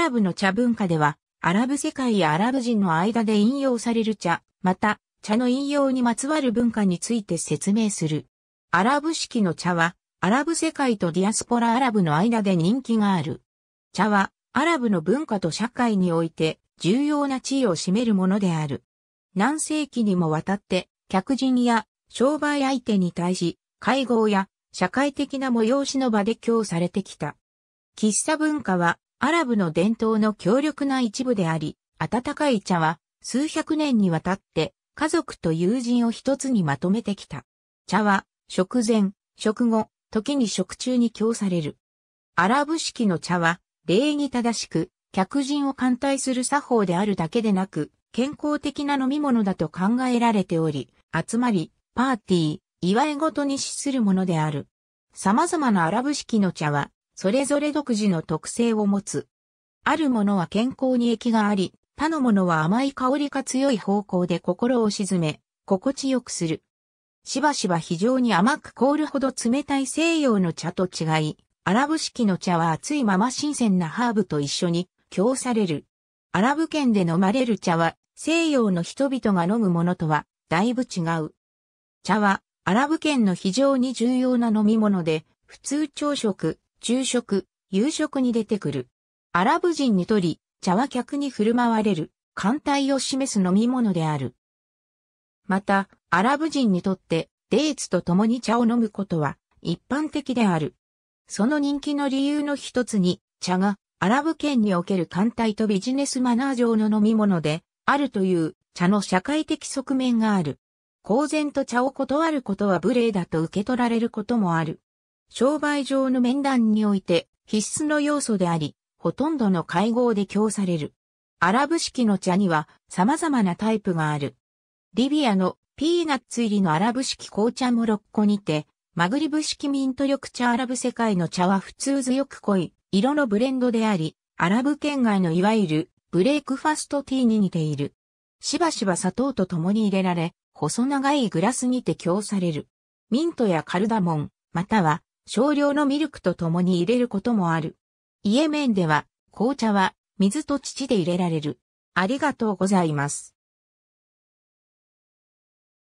ラブの茶文化では、アラブ世界やアラブ人の間で引用される茶、また、茶の引用にまつわる文化について説明する。アラブ式の茶は、アラブ世界とディアスポラアラブの間で人気がある。茶は、アラブの文化と社会において、重要な地位を占めるものである。何世紀にもわたって、客人や商売相手に対し、会合や社会的な催しの場で供されてきた。喫茶文化はアラブの伝統の強力な一部であり、温かい茶は数百年にわたって家族と友人を一つにまとめてきた。茶は食前、食後、時に食中に供される。アラブ式の茶は礼儀正しく客人を歓待する作法であるだけでなく、健康的な飲み物だと考えられており、集まり、パーティー、祝いごとに資するものである。様々なアラブ式の茶は、それぞれ独自の特性を持つ。あるものは健康に益があり、他のものは甘い香りが強い方向で心を沈め、心地よくする。しばしば非常に甘く凍るほど冷たい西洋の茶と違い、アラブ式の茶は熱いまま新鮮なハーブと一緒に供される。アラブ圏で飲まれる茶は西洋の人々が飲むものとはだいぶ違う。茶はアラブ圏の非常に重要な飲み物で、普通朝食、昼食、夕食に出てくる。アラブ人にとり、茶は客に振る舞われる、艦隊を示す飲み物である。また、アラブ人にとって、デーツと共に茶を飲むことは、一般的である。その人気の理由の一つに、茶が、アラブ圏における艦隊とビジネスマナー上の飲み物で、あるという、茶の社会的側面がある。公然と茶を断ることは無礼だと受け取られることもある。商売上の面談において必須の要素であり、ほとんどの会合で供される。アラブ式の茶には様々なタイプがある。リビアのピーナッツ入りのアラブ式紅茶モロッコにて、マグリブ式ミント緑茶アラブ世界の茶は普通強く濃い色のブレンドであり、アラブ圏外のいわゆるブレイクファストティーに似ている。しばしば砂糖と共に入れられ、細長いグラスにて供される。ミントやカルダモン、または少量のミルクと共に入れることもある。イエメンでは、紅茶は水と乳で入れられる。ありがとうございます。